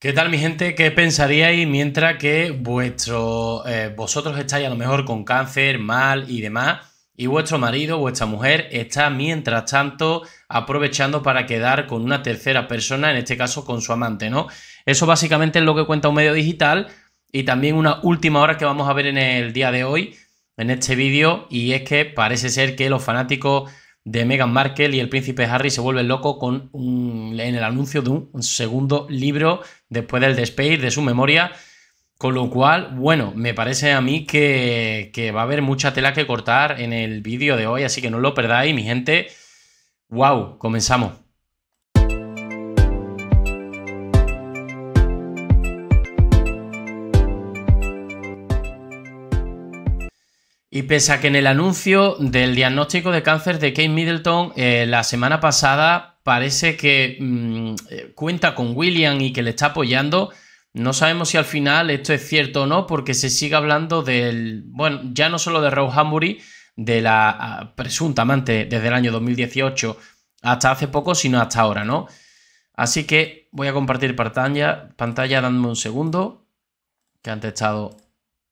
¿Qué tal mi gente? ¿Qué pensaríais mientras que vuestro, eh, vosotros estáis a lo mejor con cáncer, mal y demás, y vuestro marido, vuestra mujer está mientras tanto aprovechando para quedar con una tercera persona, en este caso con su amante, ¿no? Eso básicamente es lo que cuenta un medio digital y también una última hora que vamos a ver en el día de hoy, en este vídeo, y es que parece ser que los fanáticos de Meghan Markle y el príncipe Harry se vuelve loco con en el anuncio de un, segundo libro después del Space, de su memoria. Con lo cual, bueno, me parece a mí que, que va a haber mucha tela que cortar en el vídeo de hoy, así que no lo perdáis, mi gente. ¡Wow! Comenzamos. Y pese a que en el anuncio del diagnóstico de cáncer de Kate Middleton eh, la semana pasada parece que mm, eh, cuenta con William y que le está apoyando, no sabemos si al final esto es cierto o no, porque se sigue hablando del, bueno, ya no solo de Rose Hambury, de la ah, presunta amante desde el año 2018 hasta hace poco, sino hasta ahora, ¿no? Así que voy a compartir pantalla, pantalla dándome un segundo, que antes he estado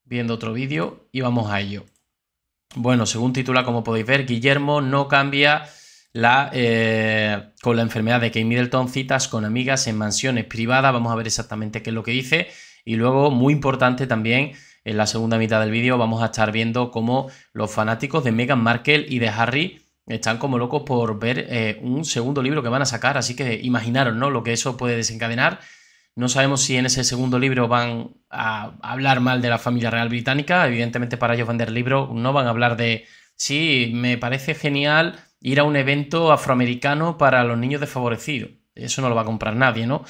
viendo otro vídeo, y vamos a ello. Bueno, según titula, como podéis ver, Guillermo no cambia la, eh, con la enfermedad de Kate Middleton, citas con amigas en mansiones privadas. Vamos a ver exactamente qué es lo que dice. Y luego, muy importante también, en la segunda mitad del vídeo vamos a estar viendo cómo los fanáticos de Meghan Markle y de Harry están como locos por ver eh, un segundo libro que van a sacar. Así que imaginaros ¿no? lo que eso puede desencadenar. No sabemos si en ese segundo libro van a hablar mal de la familia real británica. Evidentemente, para ellos vender libros no van a hablar de. Sí, me parece genial ir a un evento afroamericano para los niños desfavorecidos. Eso no lo va a comprar nadie, ¿no?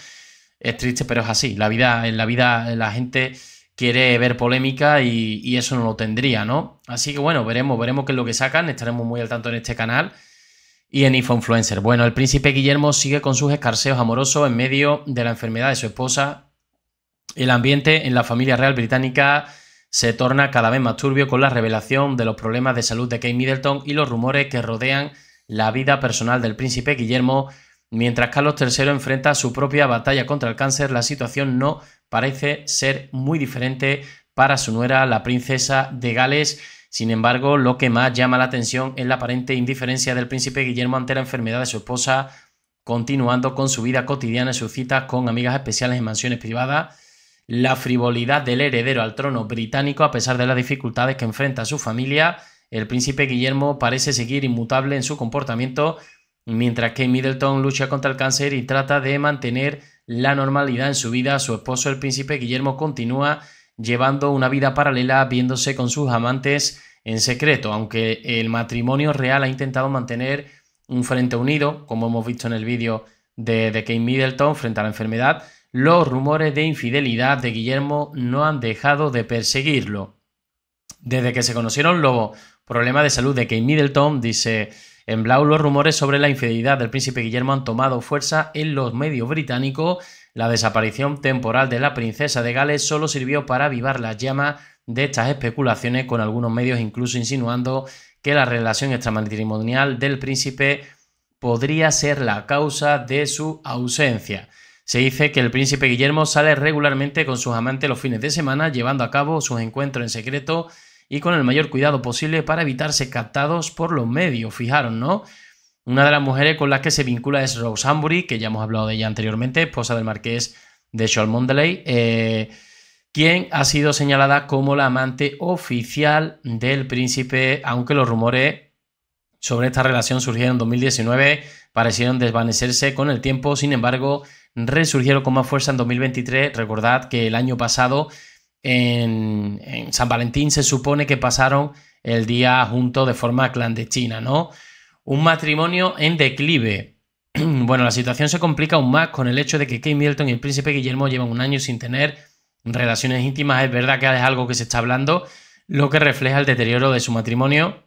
Es triste, pero es así. La vida, en la vida, la gente quiere ver polémica y, y eso no lo tendría, ¿no? Así que bueno, veremos, veremos qué es lo que sacan. Estaremos muy al tanto en este canal. Y en Influencer, Bueno, el príncipe Guillermo sigue con sus escarceos amorosos en medio de la enfermedad de su esposa. El ambiente en la familia real británica se torna cada vez más turbio con la revelación de los problemas de salud de Kate Middleton y los rumores que rodean la vida personal del príncipe Guillermo. Mientras Carlos III enfrenta su propia batalla contra el cáncer, la situación no parece ser muy diferente para su nuera, la princesa de Gales. Sin embargo, lo que más llama la atención es la aparente indiferencia del príncipe Guillermo ante la enfermedad de su esposa, continuando con su vida cotidiana y sus citas con amigas especiales en mansiones privadas, la frivolidad del heredero al trono británico a pesar de las dificultades que enfrenta su familia, el príncipe Guillermo parece seguir inmutable en su comportamiento, mientras que Middleton lucha contra el cáncer y trata de mantener la normalidad en su vida, su esposo el príncipe Guillermo continúa llevando una vida paralela viéndose con sus amantes en secreto, aunque el matrimonio real ha intentado mantener un frente unido, como hemos visto en el vídeo de, de Kate Middleton frente a la enfermedad, los rumores de infidelidad de Guillermo no han dejado de perseguirlo. Desde que se conocieron los problemas de salud de Kate Middleton, dice en Blau, los rumores sobre la infidelidad del príncipe Guillermo han tomado fuerza en los medios británicos la desaparición temporal de la princesa de Gales solo sirvió para avivar la llama de estas especulaciones, con algunos medios incluso insinuando que la relación extramatrimonial del príncipe podría ser la causa de su ausencia. Se dice que el príncipe Guillermo sale regularmente con sus amantes los fines de semana, llevando a cabo sus encuentros en secreto y con el mayor cuidado posible para evitarse captados por los medios. Fijaron, ¿no? Una de las mujeres con las que se vincula es Rose Ambury, que ya hemos hablado de ella anteriormente, esposa del marqués de Cholmondeley, eh, quien ha sido señalada como la amante oficial del príncipe, aunque los rumores sobre esta relación surgieron en 2019, parecieron desvanecerse con el tiempo, sin embargo, resurgieron con más fuerza en 2023. Recordad que el año pasado en, en San Valentín se supone que pasaron el día junto de forma clandestina, ¿no? un matrimonio en declive. bueno, la situación se complica aún más con el hecho de que Kate Middleton y el príncipe Guillermo llevan un año sin tener relaciones íntimas. Es verdad que es algo que se está hablando, lo que refleja el deterioro de su matrimonio.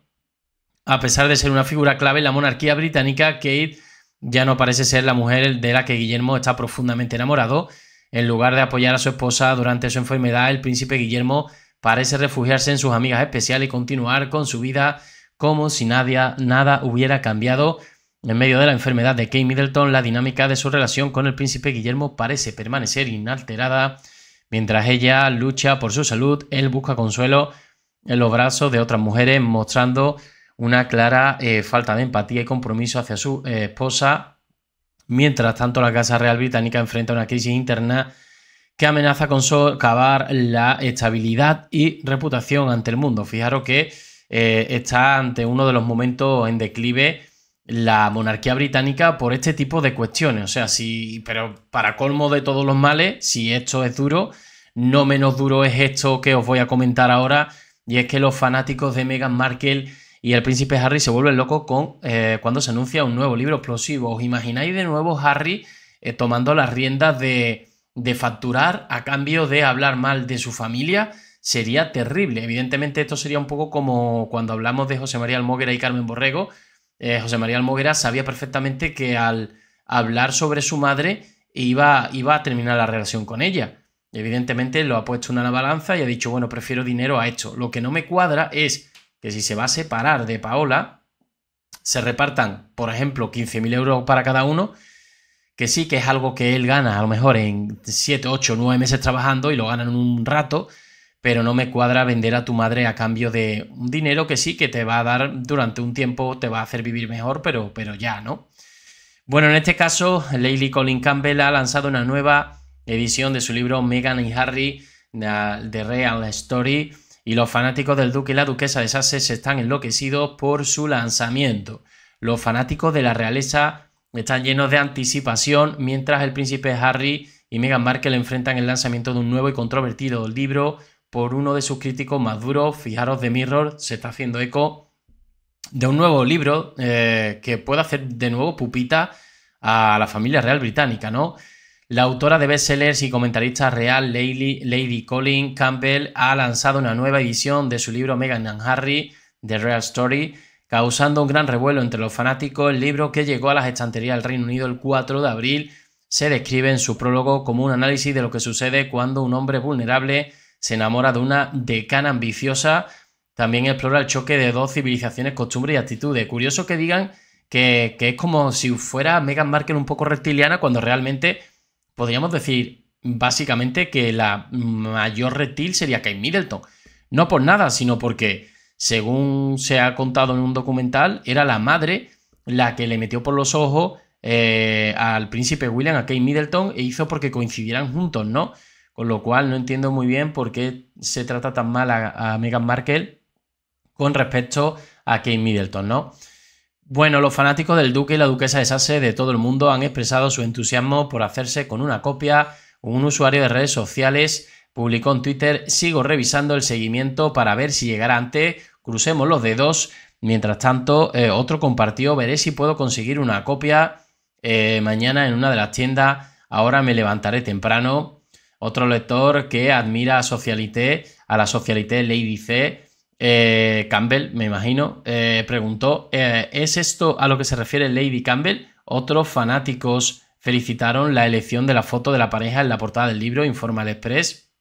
A pesar de ser una figura clave en la monarquía británica, Kate ya no parece ser la mujer de la que Guillermo está profundamente enamorado. En lugar de apoyar a su esposa durante su enfermedad, el príncipe Guillermo parece refugiarse en sus amigas especiales y continuar con su vida como si nada, nada hubiera cambiado. En medio de la enfermedad de Kate Middleton, la dinámica de su relación con el príncipe Guillermo parece permanecer inalterada. Mientras ella lucha por su salud, él busca consuelo en los brazos de otras mujeres, mostrando una clara eh, falta de empatía y compromiso hacia su eh, esposa. Mientras tanto, la Casa Real Británica enfrenta una crisis interna que amenaza con socavar la estabilidad y reputación ante el mundo. Fijaros que eh, está ante uno de los momentos en declive la monarquía británica por este tipo de cuestiones. O sea, sí, pero para colmo de todos los males, si esto es duro, no menos duro es esto que os voy a comentar ahora, y es que los fanáticos de Meghan Markle y el príncipe Harry se vuelven locos con, eh, cuando se anuncia un nuevo libro explosivo. ¿Os imagináis de nuevo Harry eh, tomando las riendas de, de facturar a cambio de hablar mal de su familia? sería terrible. Evidentemente esto sería un poco como cuando hablamos de José María Almoguera y Carmen Borrego. Eh, José María Almoguera sabía perfectamente que al hablar sobre su madre iba, iba a terminar la relación con ella. Evidentemente lo ha puesto en la balanza y ha dicho, bueno, prefiero dinero a esto. Lo que no me cuadra es que si se va a separar de Paola, se repartan, por ejemplo, 15.000 euros para cada uno, que sí que es algo que él gana a lo mejor en 7, 8, 9 meses trabajando y lo gana en un rato, pero no me cuadra vender a tu madre a cambio de un dinero que sí que te va a dar durante un tiempo, te va a hacer vivir mejor, pero, pero ya, ¿no? Bueno, en este caso, Lady Colin Campbell ha lanzado una nueva edición de su libro Meghan y Harry, The Real Story, y los fanáticos del duque y la duquesa de Sussex están enloquecidos por su lanzamiento. Los fanáticos de la realeza están llenos de anticipación, mientras el príncipe Harry y Meghan Markle enfrentan el lanzamiento de un nuevo y controvertido libro por uno de sus críticos más duros. Fijaros, de Mirror se está haciendo eco de un nuevo libro eh, que puede hacer de nuevo pupita a la familia real británica, ¿no? La autora de bestsellers y comentarista real Lady, Lady Colin Campbell ha lanzado una nueva edición de su libro Meghan and Harry, The Real Story, causando un gran revuelo entre los fanáticos. El libro que llegó a las estanterías del Reino Unido el 4 de abril se describe en su prólogo como un análisis de lo que sucede cuando un hombre vulnerable se enamora de una decana ambiciosa. También explora el choque de dos civilizaciones, costumbres y actitudes. Curioso que digan que, es como si fuera Megan Markle un poco reptiliana, cuando realmente podríamos decir básicamente que la mayor reptil sería Kate Middleton. No por nada, sino porque, según se ha contado en un documental, era la madre la que le metió por los ojos eh, al príncipe William, a Kate Middleton, e hizo porque coincidieran juntos, ¿no? Con lo cual no entiendo muy bien por qué se trata tan mal a, Meghan Markle con respecto a Kate Middleton, ¿no? Bueno, los fanáticos del duque y la duquesa de Sasse de todo el mundo han expresado su entusiasmo por hacerse con una copia. Un usuario de redes sociales publicó en Twitter, sigo revisando el seguimiento para ver si llegará antes, crucemos los dedos. Mientras tanto, eh, otro compartió, veré si puedo conseguir una copia eh, mañana en una de las tiendas, ahora me levantaré temprano. Otro lector que admira a a la Socialité Lady C. Eh, Campbell, me imagino, eh, preguntó: eh, ¿Es esto a lo que se refiere Lady Campbell? Otros fanáticos felicitaron la elección de la foto de la pareja en la portada del libro, informa el Express.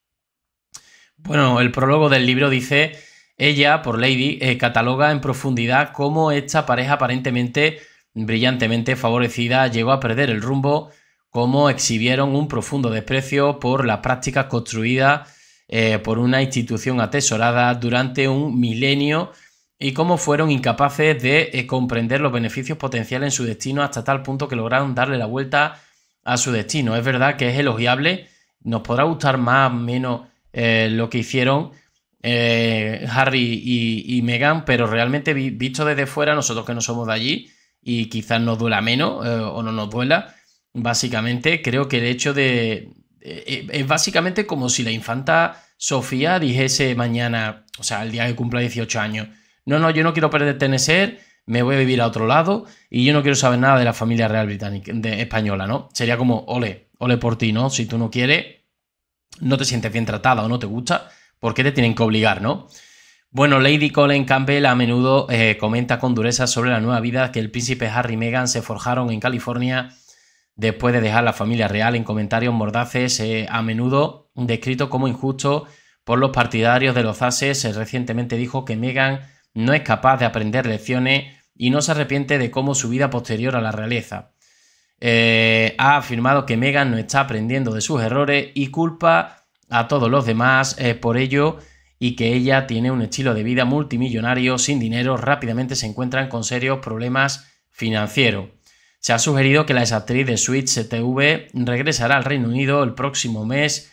Bueno, el prólogo del libro dice, ella, por Lady, cataloga en profundidad cómo esta pareja aparentemente brillantemente favorecida llegó a perder el rumbo cómo exhibieron un profundo desprecio por las prácticas construidas eh, por una institución atesorada durante un milenio y cómo fueron incapaces de eh, comprender los beneficios potenciales en su destino hasta tal punto que lograron darle la vuelta a su destino. Es verdad que es elogiable, nos podrá gustar más o menos eh, lo que hicieron Harry y, Meghan, pero realmente visto desde fuera, nosotros que no somos de allí y quizás nos duela menos o no nos duela, Básicamente, creo que el hecho de... Eh, eh, es básicamente como si la infanta Sofía dijese mañana, o sea, el día que cumpla 18 años, no, no, yo no quiero pertenecer, me voy a vivir a otro lado y yo no quiero saber nada de la familia real británica, de, española, ¿no? Sería como, ole, ole por ti, ¿no? Si tú no quieres, no te sientes bien tratada o no te gusta, ¿por qué te tienen que obligar, ¿no? Bueno, Lady Colin Campbell a menudo eh, comenta con dureza sobre la nueva vida que el príncipe Harry y Meghan se forjaron en California después de dejar la familia real en comentarios mordaces eh, a menudo descrito como injusto por los partidarios de los Ases. Eh, recientemente dijo que Meghan no es capaz de aprender lecciones y no se arrepiente de cómo su vida posterior a la realeza. Eh, ha afirmado que Meghan no está aprendiendo de sus errores y culpa a todos los demás por ello y que ella tiene un estilo de vida multimillonario sin dinero, rápidamente se encuentran con serios problemas financieros. Se ha sugerido que la exactriz de Switch TV regresará al Reino Unido el próximo mes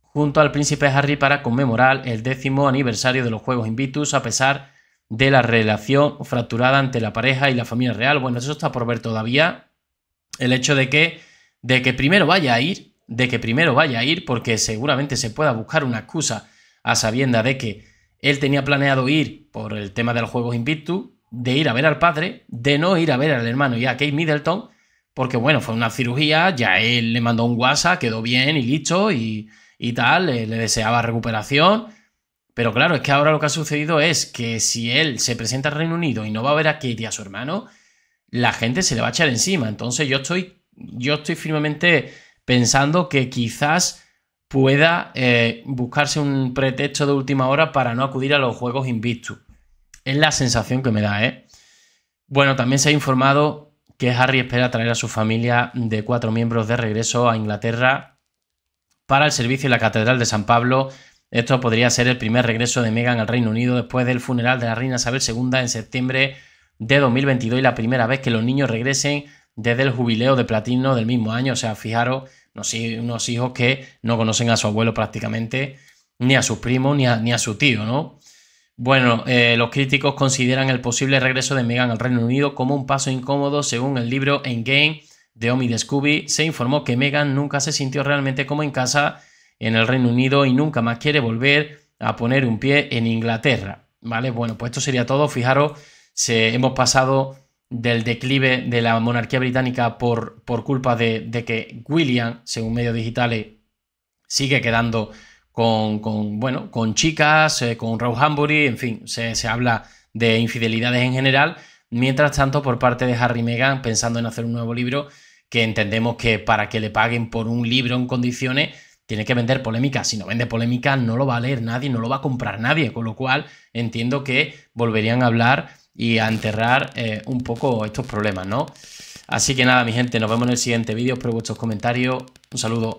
junto al príncipe Harry para conmemorar el décimo aniversario de los Juegos Invitus a pesar de la relación fracturada ante la pareja y la familia real. Bueno, eso está por ver todavía. El hecho de que, de que primero vaya a ir, de que primero vaya a ir, porque seguramente se pueda buscar una excusa a sabienda de que él tenía planeado ir por el tema de los Juegos Invictus, de ir a ver al padre, de no ir a ver al hermano y a Kate Middleton, porque bueno, fue una cirugía, ya él le mandó un WhatsApp, quedó bien y listo y, tal, le, deseaba recuperación. Pero claro, es que ahora lo que ha sucedido es que si él se presenta al Reino Unido y no va a ver a Kate y a su hermano, la gente se le va a echar encima. Entonces yo estoy, yo estoy firmemente pensando que quizás pueda eh, buscarse un pretexto de última hora para no acudir a los Juegos Invictus. Es la sensación que me da, ¿eh? Bueno, también se ha informado que Harry espera traer a su familia de cuatro miembros de regreso a Inglaterra para el servicio en la Catedral de San Pablo. Esto podría ser el primer regreso de Meghan al Reino Unido después del funeral de la reina Isabel II en septiembre de 2022 y la primera vez que los niños regresen desde el jubileo de platino del mismo año. O sea, fijaros, unos hijos que no conocen a su abuelo prácticamente, ni a sus primos, ni a su tío, ¿no? Bueno, eh, los críticos consideran el posible regreso de Megan al Reino Unido como un paso incómodo según el libro Game de Omi de Scooby. Se informó que Megan nunca se sintió realmente como en casa en el Reino Unido y nunca más quiere volver a poner un pie en Inglaterra. ¿Vale? Bueno, pues esto sería todo. Fijaros, hemos pasado del declive de la monarquía británica por, por culpa de, de que William, según medios digitales, sigue quedando con, bueno, con chicas, eh, con Rose Hambury, en fin, se, habla de infidelidades en general. Mientras tanto, por parte de Harry Megan, pensando en hacer un nuevo libro, que entendemos que para que le paguen por un libro en condiciones, tiene que vender polémica. Si no vende polémica, no lo va a leer nadie, no lo va a comprar nadie. Con lo cual, entiendo que volverían a hablar y a enterrar eh, un poco estos problemas, ¿no? Así que nada, mi gente, nos vemos en el siguiente vídeo. Espero vuestros comentarios. Un saludo.